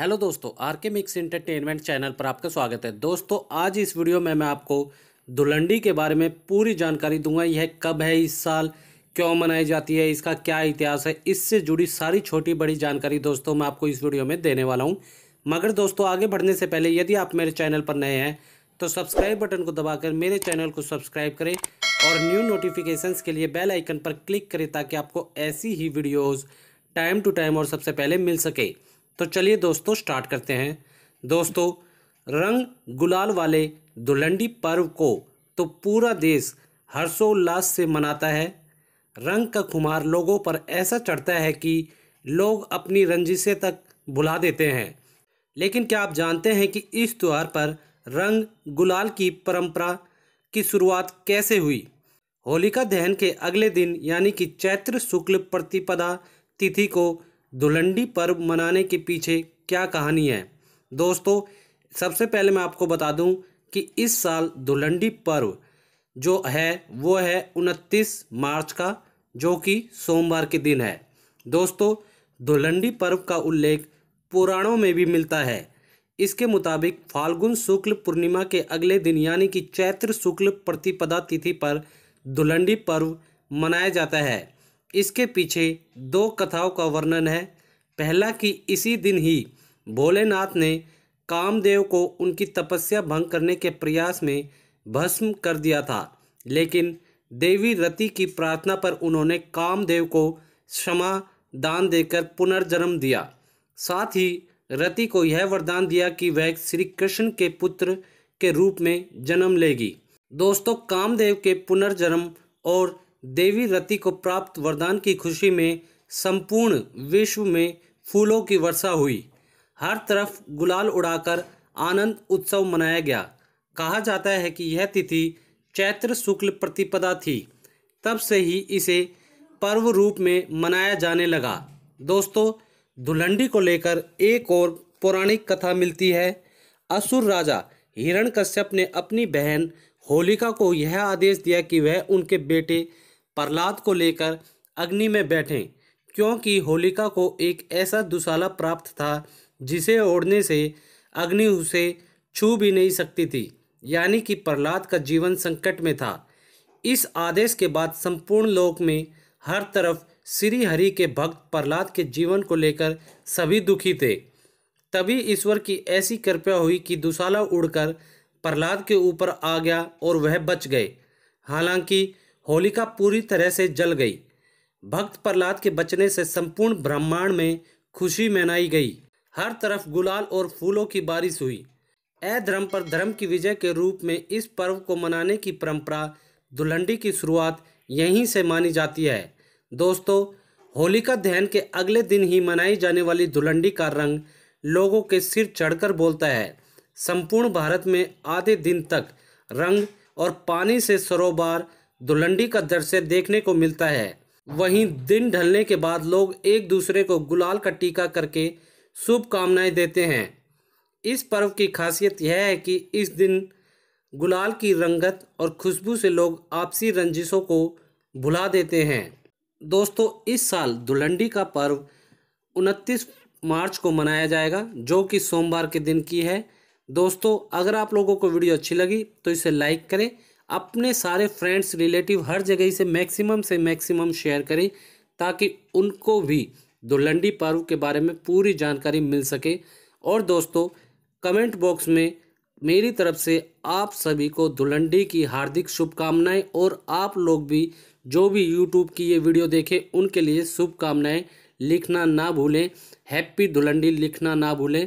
hello दोस्तों are के mix entertainment channel पर आपका स्वागत है दोस्तों आज इस वीडियो में मैं आपको धुलंडी के बारे में पूरी जानकारी दूंगा यह कब है इस साल क्यों मनाई जाती है इसका क्या इतिहास है इससे जुड़ी सारी छोटी बड़ी जानकारी दोस्तों मैं आपको इस वीडियो में देने वाला हूँ मगर दोस्तों आगे बढ़ने से पहले यदि आप मेरे चैनल पर नए हैं तो सब्सक्राइब बटन को दबाकर मेरे चैनल को सब्सक्राइब करें और न्यू नोटिफिकेशंस के लिए बेल आइकन पर क्लिक करें ताकि आपको ऐसी ही वीडियोज़ टाइम टू टाइम और सबसे पहले मिल सके तो चलिए दोस्तों स्टार्ट करते हैं दोस्तों रंग गुलाल वाले दुलंडी पर्व को तो पूरा देश हर्षोल्लास से मनाता है रंग का खुमार लोगों पर ऐसा चढ़ता है कि लोग अपनी रंजिशें तक भुला देते हैं लेकिन क्या आप जानते हैं कि इस त्यौहार पर रंग गुलाल की परंपरा की शुरुआत कैसे हुई होलिका दहन के अगले दिन यानी कि चैत्र शुक्ल प्रतिपदा तिथि को धुलंडी पर्व मनाने के पीछे क्या कहानी है दोस्तों सबसे पहले मैं आपको बता दूं कि इस साल धुलंडी पर्व जो है वो है 29 मार्च का जो कि सोमवार के दिन है दोस्तों धुलंडी पर्व का उल्लेख पुराणों में भी मिलता है इसके मुताबिक फाल्गुन शुक्ल पूर्णिमा के अगले दिन यानी कि चैत्र शुक्ल प्रतिपदा तिथि पर धुलंडी पर्व मनाया जाता है इसके पीछे दो कथाओं का वर्णन है पहला कि इसी दिन ही भोलेनाथ ने कामदेव को उनकी तपस्या भंग करने के प्रयास में भस्म कर दिया था लेकिन देवी रति की प्रार्थना पर उन्होंने कामदेव को क्षमा दान देकर पुनर्जन्म दिया साथ ही रति को यह वरदान दिया कि वह श्री कृष्ण के पुत्र के रूप में जन्म लेगी दोस्तों कामदेव के पुनर्जन्म और देवी रति को प्राप्त वरदान की खुशी में संपूर्ण विश्व में फूलों की वर्षा हुई हर तरफ गुलाल उड़ाकर आनंद उत्सव मनाया गया कहा जाता है कि यह तिथि चैत्र शुक्ल प्रतिपदा थी तब से ही इसे पर्व रूप में मनाया जाने लगा दोस्तों धुलंडी को लेकर एक और पौराणिक कथा मिलती है असुर राजा हिरण कश्यप ने अपनी बहन होलिका को यह आदेश दिया कि वह उनके बेटे प्रहलाद को लेकर अग्नि में बैठें क्योंकि होलिका को एक ऐसा दुशाला प्राप्त था जिसे ओढ़ने से अग्नि उसे छू भी नहीं सकती थी यानी कि प्रहलाद का जीवन संकट में था इस आदेश के बाद संपूर्ण लोक में हर तरफ श्री हरि के भक्त प्रहलाद के जीवन को लेकर सभी दुखी थे तभी ईश्वर की ऐसी कृपा हुई कि दुशाला उड़कर प्रहलाद के ऊपर आ गया और वह बच गए हालांकि होलिका पूरी तरह से जल गई भक्त प्रहलाद के बचने से संपूर्ण ब्रह्मांड में खुशी मनाई गई हर तरफ गुलाल और फूलों की बारिश हुई अधर्म पर धर्म की विजय के रूप में इस पर्व को मनाने की परंपरा दुल्हंडी की शुरुआत यहीं से मानी जाती है दोस्तों होलिका दहन के अगले दिन ही मनाई जाने वाली दुल्हंडी का रंग लोगों के सिर चढ़कर बोलता है संपूर्ण भारत में आधे दिन तक रंग और पानी से सरोबार धुलंडी का दृश्य देखने को मिलता है वहीं दिन ढलने के बाद लोग एक दूसरे को गुलाल का टीका करके शुभकामनाएं देते हैं इस पर्व की खासियत यह है कि इस दिन गुलाल की रंगत और खुशबू से लोग आपसी रंजिशों को भुला देते हैं दोस्तों इस साल दुल्हडी का पर्व 29 मार्च को मनाया जाएगा जो कि सोमवार के दिन की है दोस्तों अगर आप लोगों को वीडियो अच्छी लगी तो इसे लाइक करें अपने सारे फ्रेंड्स रिलेटिव हर जगह से मैक्सिमम से मैक्सिमम शेयर करें ताकि उनको भी दुल्हंडी पर्व के बारे में पूरी जानकारी मिल सके और दोस्तों कमेंट बॉक्स में मेरी तरफ से आप सभी को धुलंडी की हार्दिक शुभकामनाएं और आप लोग भी जो भी यूट्यूब की ये वीडियो देखें उनके लिए शुभकामनाएं लिखना ना भूलें हैप्पी धुलंडी लिखना ना भूलें